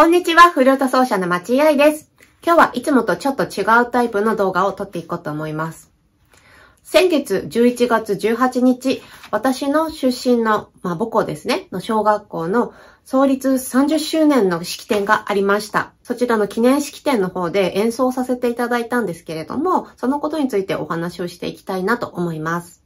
こんにちは、フルート奏者の町井です。今日はいつもとちょっと違うタイプの動画を撮っていこうと思います。先月11月18日、私の出身の、まあ、母校ですね、の小学校の創立30周年の式典がありました。そちらの記念式典の方で演奏させていただいたんですけれども、そのことについてお話をしていきたいなと思います。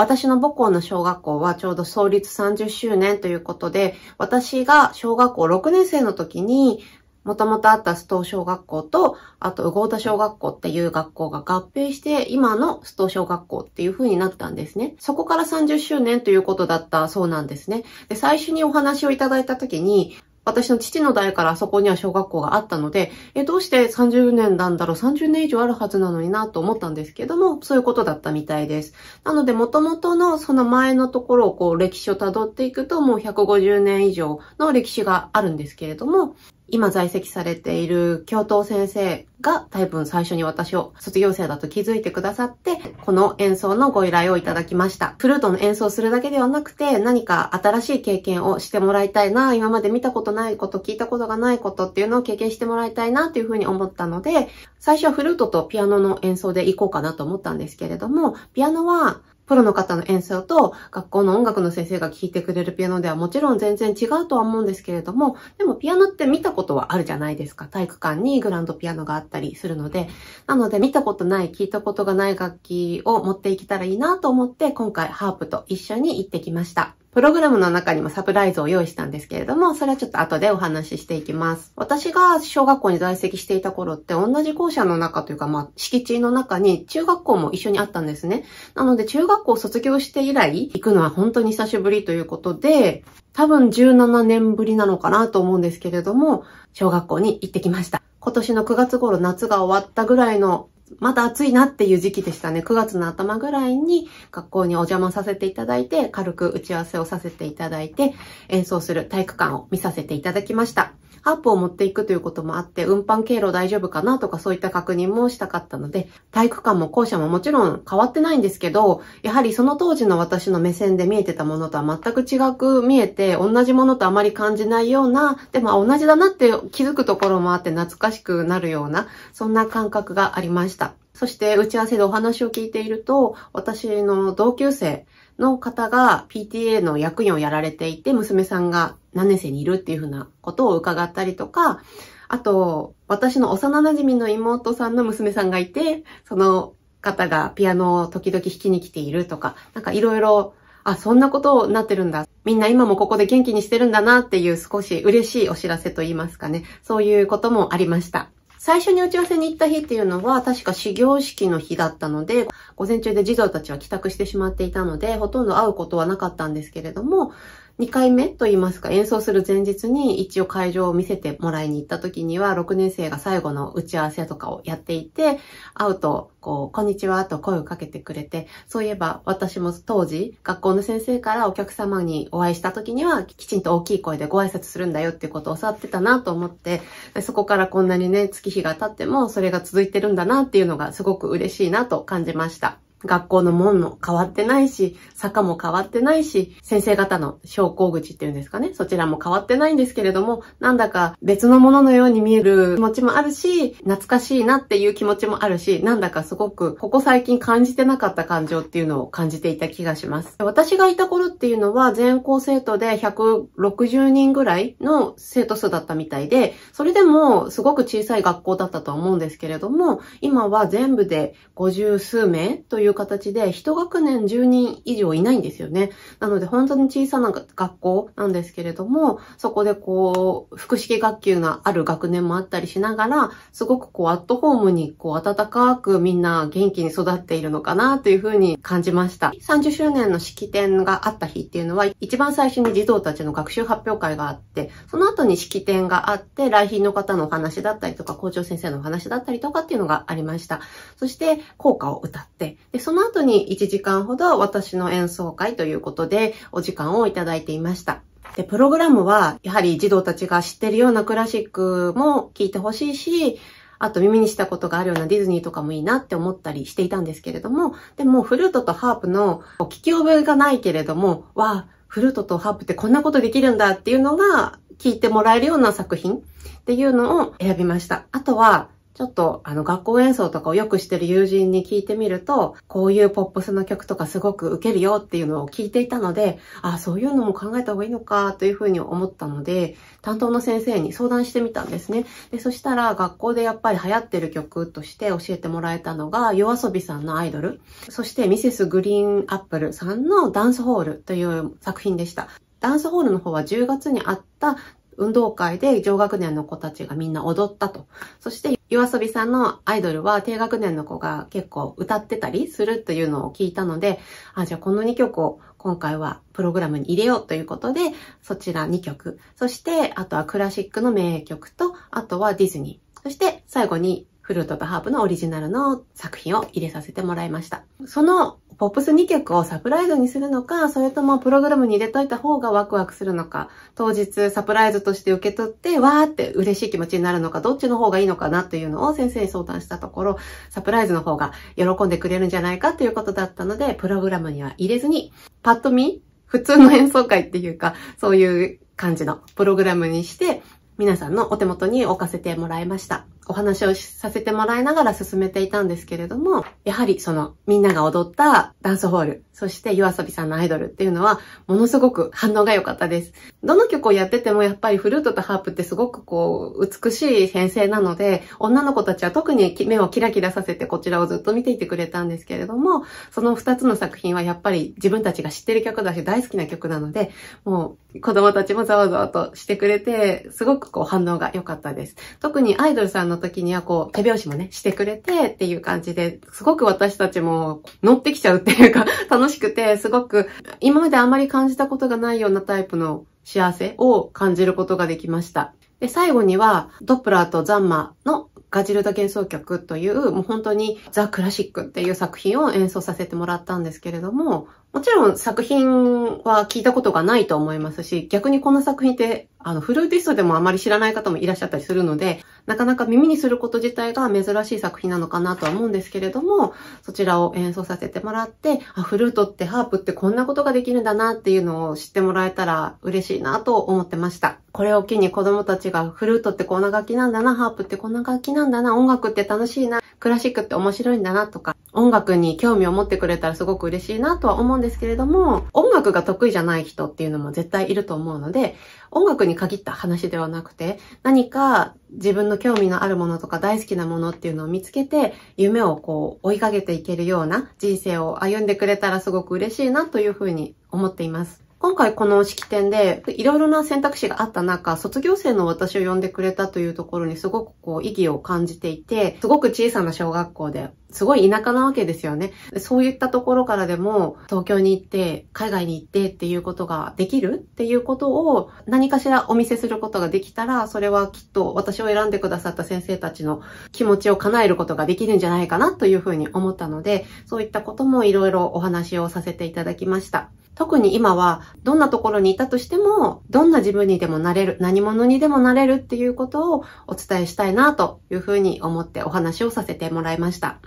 私の母校の小学校はちょうど創立30周年ということで、私が小学校6年生の時に、もともとあった須藤小学校と、あと、うた小学校っていう学校が合併して、今の須藤小学校っていう風になったんですね。そこから30周年ということだったそうなんですね。で、最初にお話をいただいた時に、私の父の代からそこには小学校があったので、えどうして30年なんだろう、30年以上あるはずなのになと思ったんですけども、そういうことだったみたいです。なので、元々のその前のところをこう歴史を辿っていくと、もう150年以上の歴史があるんですけれども、今在籍されている教頭先生が多分最初に私を卒業生だと気づいてくださって、この演奏のご依頼をいただきました。フルートの演奏するだけではなくて、何か新しい経験をしてもらいたいな、今まで見たことないこと、聞いたことがないことっていうのを経験してもらいたいなというふうに思ったので、最初はフルートとピアノの演奏で行こうかなと思ったんですけれども、ピアノはプロの方の演奏と学校の音楽の先生が聴いてくれるピアノではもちろん全然違うとは思うんですけれども、でもピアノって見たことはあるじゃないですか。体育館にグランドピアノがあったりするので。なので見たことない、聴いたことがない楽器を持っていけたらいいなと思って、今回ハープと一緒に行ってきました。プログラムの中にもサプライズを用意したんですけれども、それはちょっと後でお話ししていきます。私が小学校に在籍していた頃って、同じ校舎の中というか、まあ、敷地の中に中学校も一緒にあったんですね。なので、中学校卒業して以来、行くのは本当に久しぶりということで、多分17年ぶりなのかなと思うんですけれども、小学校に行ってきました。今年の9月頃夏が終わったぐらいのまた暑いなっていう時期でしたね。9月の頭ぐらいに学校にお邪魔させていただいて、軽く打ち合わせをさせていただいて、演奏する体育館を見させていただきました。ハープを持っていくということもあって、運搬経路大丈夫かなとかそういった確認もしたかったので、体育館も校舎ももちろん変わってないんですけど、やはりその当時の私の目線で見えてたものとは全く違く見えて、同じものとあまり感じないような、でも同じだなって気づくところもあって懐かしくなるような、そんな感覚がありました。そして打ち合わせでお話を聞いていると、私の同級生の方が PTA の役員をやられていて、娘さんが何年生にいるっていうふうなことを伺ったりとか、あと、私の幼馴染の妹さんの娘さんがいて、その方がピアノを時々弾きに来ているとか、なんかいろいろ、あ、そんなことになってるんだ。みんな今もここで元気にしてるんだなっていう少し嬉しいお知らせと言いますかね。そういうこともありました。最初に打ち合わせに行った日っていうのは、確か始業式の日だったので、午前中で児童たちは帰宅してしまっていたので、ほとんど会うことはなかったんですけれども、2回目と言いますか、演奏する前日に一応会場を見せてもらいに行った時には、6年生が最後の打ち合わせとかをやっていて、会うと、こう、こんにちはと声をかけてくれて、そういえば私も当時、学校の先生からお客様にお会いした時には、きちんと大きい声でご挨拶するんだよっていうことを教わってたなと思って、そこからこんなにね、月日が経ってもそれが続いてるんだなっていうのがすごく嬉しいなと感じました。学校の門も変わってないし、坂も変わってないし、先生方の昇降口っていうんですかね、そちらも変わってないんですけれども、なんだか別のもののように見える気持ちもあるし、懐かしいなっていう気持ちもあるし、なんだかすごくここ最近感じてなかった感情っていうのを感じていた気がします。私がいた頃っていうのは全校生徒で160人ぐらいの生徒数だったみたいで、それでもすごく小さい学校だったと思うんですけれども、今は全部で50数名というという形で、一学年10人以上いないんですよね。なので、本当に小さな学校なんですけれども、そこでこう、複式学級がある学年もあったりしながら、すごくこう、アットホームに、こう、暖かくみんな元気に育っているのかなというふうに感じました。30周年の式典があった日っていうのは、一番最初に児童たちの学習発表会があって、その後に式典があって、来賓の方のお話だったりとか、校長先生のお話だったりとかっていうのがありました。そして、校歌を歌って、で、その後に1時間ほど私の演奏会ということでお時間をいただいていました。で、プログラムはやはり児童たちが知ってるようなクラシックも聴いてほしいし、あと耳にしたことがあるようなディズニーとかもいいなって思ったりしていたんですけれども、でもフルートとハープの聞き覚えがないけれども、わあ、フルートとハープってこんなことできるんだっていうのが聞いてもらえるような作品っていうのを選びました。あとはちょっとあの学校演奏とかをよくしてる友人に聞いてみると、こういうポップスの曲とかすごく受けるよっていうのを聞いていたので、あ、そういうのも考えた方がいいのかというふうに思ったので、担当の先生に相談してみたんですね。で、そしたら学校でやっぱり流行ってる曲として教えてもらえたのが、夜遊びさんのアイドル、そしてミセスグリーンアップルさんのダンスホールという作品でした。ダンスホールの方は10月にあった運動会で上学年の子たちがみんな踊ったと。そして y o a s さんのアイドルは低学年の子が結構歌ってたりするというのを聞いたので、あ、じゃあこの2曲を今回はプログラムに入れようということで、そちら2曲、そしてあとはクラシックの名曲と、あとはディズニー、そして最後にフルートとハープのオリジナルの作品を入れさせてもらいました。そのポップス2曲をサプライズにするのか、それともプログラムに入れといた方がワクワクするのか、当日サプライズとして受け取って、わーって嬉しい気持ちになるのか、どっちの方がいいのかなというのを先生に相談したところ、サプライズの方が喜んでくれるんじゃないかということだったので、プログラムには入れずに、パッと見、普通の演奏会っていうか、そういう感じのプログラムにして、皆さんのお手元に置かせてもらいました。お話をさせてもらいながら進めていたんですけれども、やはりそのみんなが踊ったダンスホールそして夜遊びさんのアイドルっていうのは、ものすごく反応が良かったです。どの曲をやっててもやっぱりフルートとハープってすごくこう、美しい編成なので、女の子たちは特に目をキラキラさせてこちらをずっと見ていてくれたんですけれども、その2つの作品はやっぱり自分たちが知ってる曲だし大好きな曲なので、もう子供たちもざわざわとしてくれて、すごくこう反応が良かったです。特にアイドルさんの時にはこう、手拍子もね、してくれてっていう感じで、すごく私たちも乗ってきちゃうっていうか、楽しくて、すごく今まであまり感じたことがないようなタイプの幸せを感じることができました。で、最後には、ドップラーとザンマのガジルダ幻想曲という、もう本当にザ・クラシックっていう作品を演奏させてもらったんですけれども、もちろん作品は聞いたことがないと思いますし、逆にこの作品って、あの、フルーティストでもあまり知らない方もいらっしゃったりするので、なかなか耳にすること自体が珍しい作品なのかなとは思うんですけれども、そちらを演奏させてもらって、あ、フルートってハープってこんなことができるんだなっていうのを知ってもらえたら嬉しいなと思ってました。これを機に子供たちがフルートってこんな楽器なんだな、ハープってこんな楽器なんだな、音楽って楽しいな、クラシックって面白いんだなとか、音楽に興味を持ってくれたらすごく嬉しいなとは思うんですけれども、音楽が得意じゃない人っていうのも絶対いると思うので、音楽に限った話ではなくて、何か自分の興味のあるものとか大好きなものっていうのを見つけて、夢をこう追いかけていけるような人生を歩んでくれたらすごく嬉しいなというふうに思っています。今回この式典でいろいろな選択肢があった中、卒業生の私を呼んでくれたというところにすごくこう意義を感じていて、すごく小さな小学校で、すごい田舎なわけですよね。そういったところからでも東京に行って、海外に行ってっていうことができるっていうことを何かしらお見せすることができたら、それはきっと私を選んでくださった先生たちの気持ちを叶えることができるんじゃないかなというふうに思ったので、そういったこともいろいろお話をさせていただきました。特に今はどんなところにいたとしても、どんな自分にでもなれる、何者にでもなれるっていうことをお伝えしたいなというふうに思ってお話をさせてもらいました。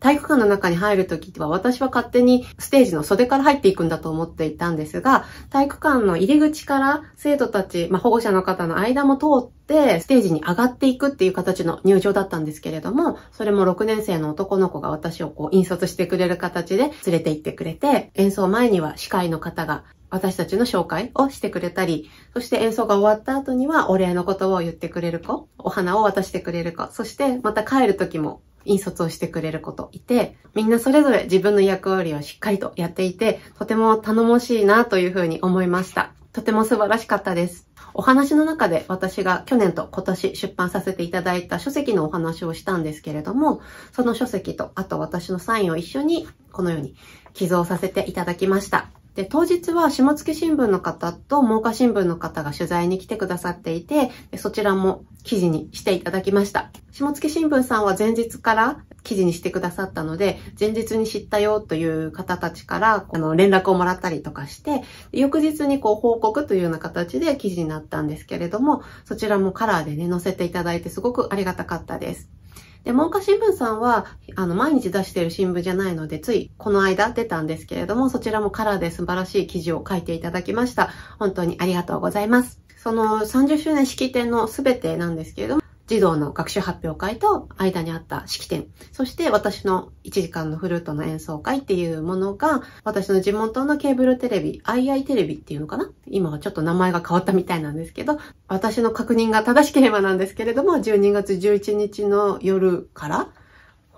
体育館の中に入るときは私は勝手にステージの袖から入っていくんだと思っていたんですが、体育館の入り口から生徒たち、まあ、保護者の方の間も通って、ステージに上がっていくっていう形の入場だったんですけれども、それも6年生の男の子が私をこう引率してくれる形で連れて行ってくれて、演奏前には司会の方が私たちの紹介をしてくれたり、そして演奏が終わった後にはお礼の言葉を言ってくれる子、お花を渡してくれる子、そしてまた帰る時も引率をしてくれることいて、みんなそれぞれ自分の役割をしっかりとやっていて、とても頼もしいなというふうに思いました。とても素晴らしかったです。お話の中で私が去年と今年出版させていただいた書籍のお話をしたんですけれども、その書籍とあと私のサインを一緒にこのように寄贈させていただきました。で、当日は下月新聞の方と真岡新聞の方が取材に来てくださっていて、そちらも記事にしていただきました。下月新聞さんは前日から記事にしてくださったので、前日に知ったよという方たちから、この連絡をもらったりとかして、翌日にこう報告というような形で記事になったんですけれども、そちらもカラーでね、載せていただいてすごくありがたかったです。で、文科新聞さんは、あの、毎日出してる新聞じゃないので、ついこの間出たんですけれども、そちらもカラーで素晴らしい記事を書いていただきました。本当にありがとうございます。その30周年式典のすべてなんですけれども、児童の学習発表会と間にあった式典、そして私の1時間のフルートの演奏会っていうものが、私の地元のケーブルテレビ、II テレビっていうのかな今はちょっと名前が変わったみたいなんですけど、私の確認が正しければなんですけれども、12月11日の夜から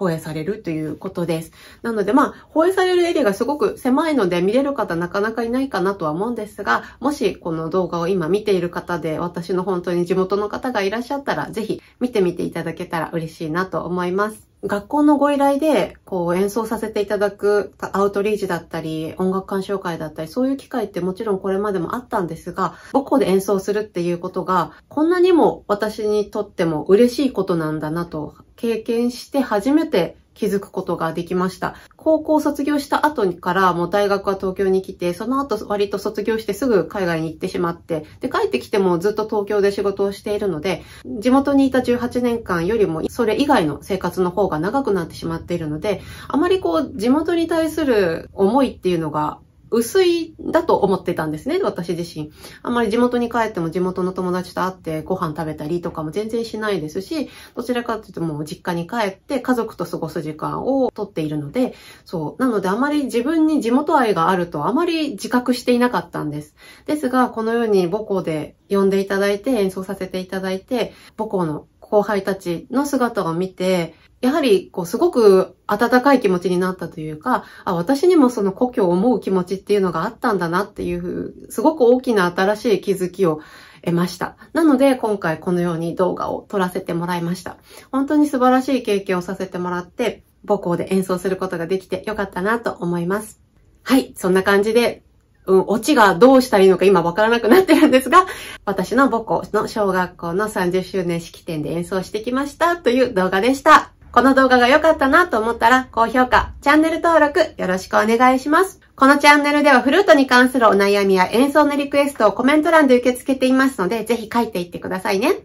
放映されるということです。なのでまあ、放映されるエリアがすごく狭いので見れる方なかなかいないかなとは思うんですが、もしこの動画を今見ている方で私の本当に地元の方がいらっしゃったら、ぜひ見てみていただけたら嬉しいなと思います。学校のご依頼で、こう演奏させていただくアウトリーチだったり、音楽鑑賞会だったり、そういう機会ってもちろんこれまでもあったんですが、母校で演奏するっていうことが、こんなにも私にとっても嬉しいことなんだなと経験して初めて気づくことができました。高校卒業した後からもう大学は東京に来て、その後割と卒業してすぐ海外に行ってしまって、で、帰ってきてもずっと東京で仕事をしているので、地元にいた18年間よりもそれ以外の生活の方が長くなってしまっているので、あまりこう地元に対する思いっていうのが薄いだと思ってたんですね、私自身。あんまり地元に帰っても地元の友達と会ってご飯食べたりとかも全然しないですし、どちらかというともう実家に帰って家族と過ごす時間をとっているので、そう。なのであまり自分に地元愛があるとあまり自覚していなかったんです。ですが、このように母校で呼んでいただいて演奏させていただいて、母校の後輩たちの姿を見て、やはり、こう、すごく温かい気持ちになったというか、あ、私にもその故郷を思う気持ちっていうのがあったんだなっていう、すごく大きな新しい気づきを得ました。なので、今回このように動画を撮らせてもらいました。本当に素晴らしい経験をさせてもらって、母校で演奏することができてよかったなと思います。はい、そんな感じでうん、オチがどうしたらいいのか今わからなくなってるんですが、私の母校の小学校の30周年式典で演奏してきましたという動画でした。この動画が良かったなと思ったら、高評価、チャンネル登録よろしくお願いします。このチャンネルではフルートに関するお悩みや演奏のリクエストをコメント欄で受け付けていますので、ぜひ書いていってくださいね。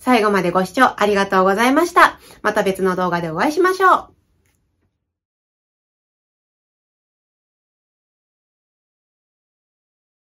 最後までご視聴ありがとうございました。また別の動画でお会いしましょう。